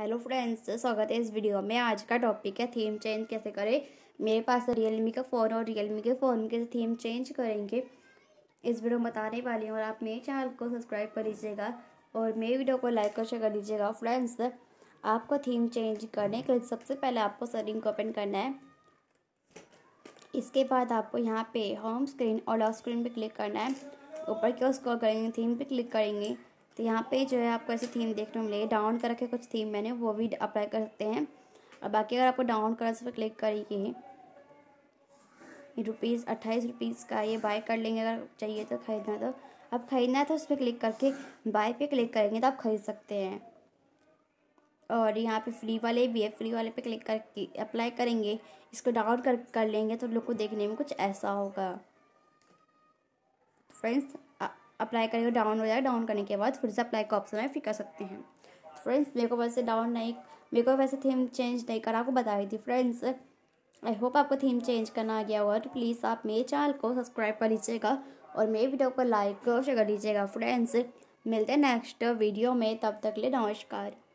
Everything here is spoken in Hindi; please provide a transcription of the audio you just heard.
हेलो फ्रेंड्स स्वागत है इस वीडियो में आज का टॉपिक है थीम चेंज कैसे करें मेरे पास रियलमी का फ़ोन और रियलमी के फ़ोन के थीम चेंज करेंगे इस वीडियो में बताने वाली हूँ और आप मेरे चैनल को सब्सक्राइब कर लीजिएगा और मेरी वीडियो को लाइक और शेयर कर लीजिएगा फ्रेंड्स आपको थीम चेंज करने के लिए सबसे पहले आपको सरिंग को ओपन करना है इसके बाद आपको यहाँ पे होम स्क्रीन और लॉक स्क्रीन पर क्लिक करना है ऊपर की ओर स्क्रॉल करेंगे थीम पर क्लिक करेंगे तो यहाँ पे जो है आपको ऐसी थीम देखने को मिलेगी डाउन रखे कुछ थीम मैंने वो भी अप्लाई कर सकते हैं और बाकी अगर आपको डाउन कलर्स पर क्लिक करिए रुपीज़ अट्ठाईस रुपीज़ का ये बाय कर लेंगे अगर चाहिए तो ख़रीदना तो आप ख़रीदना है तो उस पर क्लिक करके बाय पे क्लिक करेंगे तो आप ख़रीद सकते हैं और यहाँ पे फ्री वाले भी है फ्री वाले पे क्लिक करके अप्लाई करेंगे इसको डाउन कर कर लेंगे तो लोग को देखने में कुछ ऐसा होगा फ्रेंड्स अप्लाई करेंगे डाउन हो जाएगा डाउन करने के बाद फिर से अप्लाई का ऑप्शन है फिर कर सकते हैं फ्रेंड्स मेरे को वैसे डाउन नहीं मेरे को वैसे थीम चेंज नहीं करा आपको बता रही थी फ्रेंड्स आई होप आपको थीम चेंज करना आ गया होगा तो प्लीज़ आप मेरे चैनल को सब्सक्राइब कर लीजिएगा और मेरे वीडियो को लाइक और शेयर कर लीजिएगा फ्रेंड्स मिलते हैं नेक्स्ट वीडियो में तब तक ले नमस्कार